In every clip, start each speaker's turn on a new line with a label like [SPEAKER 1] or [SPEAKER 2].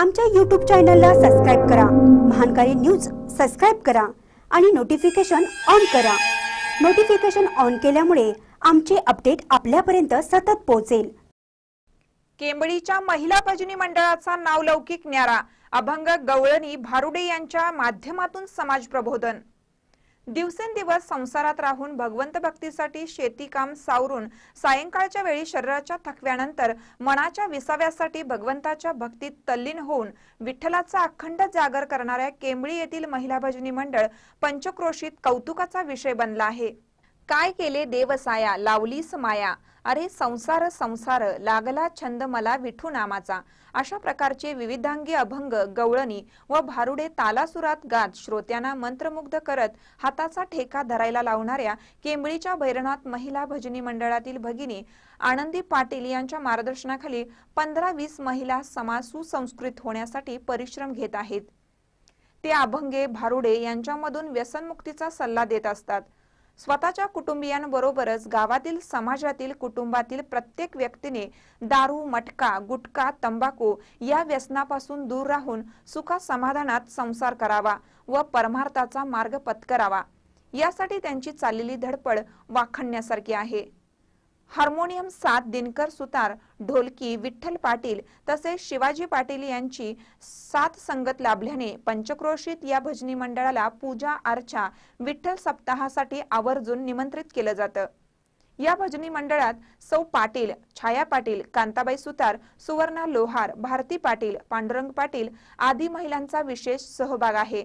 [SPEAKER 1] आमच्या यूट्यूब चॅनलला सबस्क्राईब करा महानकारी न्यूज सबस्क्राईब करा आणि नोटिफिकेशन ऑन करा नोटिफिकेशन ऑन केल्यामुळे आमचे अपडेट आपल्यापर्यंत सतत पोहोचेल
[SPEAKER 2] केंबळीच्या महिला भजनी मंडळाचा नावलौकिक न्यारा अभंग गवळणी भारुडे यांच्या माध्यमातून समाज प्रबोधन दिवसेंदिवस संसारात राहून भगवंत भक्तीसाठी शेती काम सावरून सायंकाळच्या वेळी शरीराच्या थकव्यानंतर मनाच्या विसाव्यासाठी भगवंताच्या भक्तीत तल्लीन होऊन विठ्ठलाचा अखंड जागर करणाऱ्या केंबळी येथील महिला भजनी मंडळ पंचक्रोशीत कौतुकाचा विषय बनला आहे काय केले देवसाया लावलीस माया अरे संसार संसार लागला छंद मला विठू नामाचा अशा प्रकारचे विविधांगी अभंग गवळणी व भारुडे तालासुरात गात श्रोत्यांना मंत्रमुग्ध करत हाताचा ठेका धरायला लावणाऱ्या केंबळीच्या भैरणात महिला भजनी मंडळातील भगिनी आनंदी पाटील यांच्या मार्गदर्शनाखाली पंधरा वीस महिला समाज सुसंस्कृत होण्यासाठी परिश्रम घेत आहेत ते अभंगे भारुडे यांच्यामधून व्यसनमुक्तीचा सल्ला देत असतात स्वतःच्या कुटुंबियांबरोबरच गावातील समाजातील कुटुंबातील प्रत्येक व्यक्तीने दारू मटका गुटखा तंबाखू या व्यसनापासून दूर राहून सुखासमाधानात संसार करावा व परमार्थाचा मार्ग पत्करावा यासाठी त्यांची चाललेली धडपड वाखणण्यासारखी आहे हार्मोनियम सात दिनकर सुतार ढोलकी विठ्ठल पाटील तसेच शिवाजी पाटील यांची सात संगत लाभल्याने पंचक्रोशीत या भजनी मंडळाला पूजा अर्चा विठ्ठल सप्ताहासाठी आवर्जून निमंत्रित केलं जातं या भजनी मंडळात सौ पाटील छाया पाटील कांताबाई सुतार सुवर्णा लोहार भारती पाटील पांडुरंग पाटील आदी महिलांचा विशेष सहभाग आहे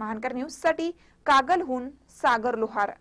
[SPEAKER 2] महानकर न्यूज साठी कागलहून सागर लोहार